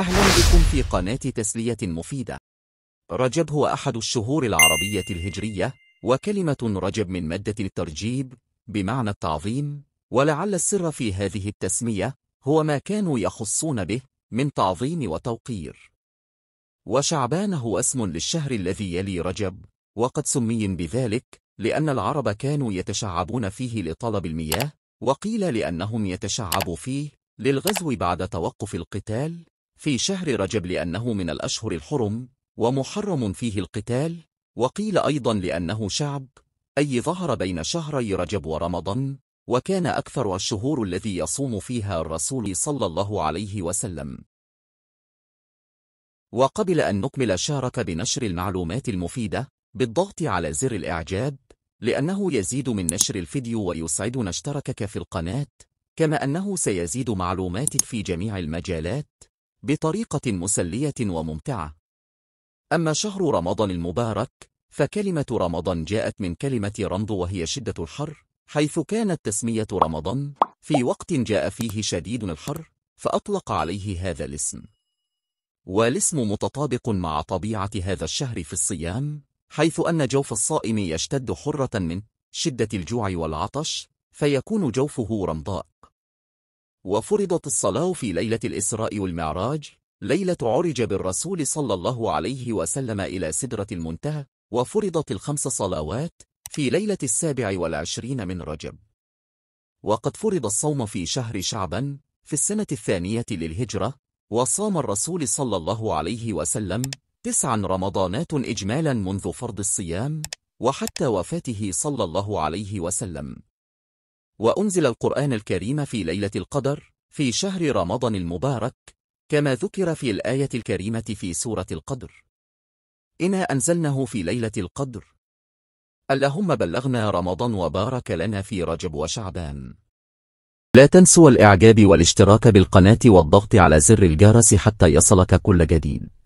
أهلا بكم في قناة تسلية مفيدة رجب هو أحد الشهور العربية الهجرية وكلمة رجب من مادة الترجيب بمعنى التعظيم ولعل السر في هذه التسمية هو ما كانوا يخصون به من تعظيم وتوقير وشعبان هو اسم للشهر الذي يلي رجب وقد سمي بذلك لأن العرب كانوا يتشعبون فيه لطلب المياه وقيل لأنهم يتشعبوا فيه للغزو بعد توقف القتال في شهر رجب لأنه من الأشهر الحرم ومحرم فيه القتال وقيل أيضا لأنه شعب أي ظهر بين شهري رجب ورمضان وكان أكثر الشهور الذي يصوم فيها الرسول صلى الله عليه وسلم وقبل أن نكمل شارك بنشر المعلومات المفيدة بالضغط على زر الإعجاب لأنه يزيد من نشر الفيديو ويسعدنا اشتركك في القناة كما أنه سيزيد معلوماتك في جميع المجالات بطريقة مسلية وممتعة أما شهر رمضان المبارك فكلمة رمضان جاءت من كلمة رمض وهي شدة الحر حيث كانت تسمية رمضان في وقت جاء فيه شديد الحر فأطلق عليه هذا الاسم والاسم متطابق مع طبيعة هذا الشهر في الصيام حيث أن جوف الصائم يشتد حرة من شدة الجوع والعطش فيكون جوفه رمضاء وفرضت الصلاة في ليلة الإسراء والمعراج ليلة عرج بالرسول صلى الله عليه وسلم إلى سدرة المنتهى وفرضت الخمس صلوات في ليلة السابع والعشرين من رجب وقد فرض الصوم في شهر شعبا في السنة الثانية للهجرة وصام الرسول صلى الله عليه وسلم تسعا رمضانات إجمالا منذ فرض الصيام وحتى وفاته صلى الله عليه وسلم وأنزل القرآن الكريم في ليلة القدر في شهر رمضان المبارك كما ذكر في الآية الكريمة في سورة القدر إنا أنزلناه في ليلة القدر اللهم بلغنا رمضان وبارك لنا في رجب وشعبان لا تنسوا الإعجاب والاشتراك بالقناة والضغط على زر الجرس حتى يصلك كل جديد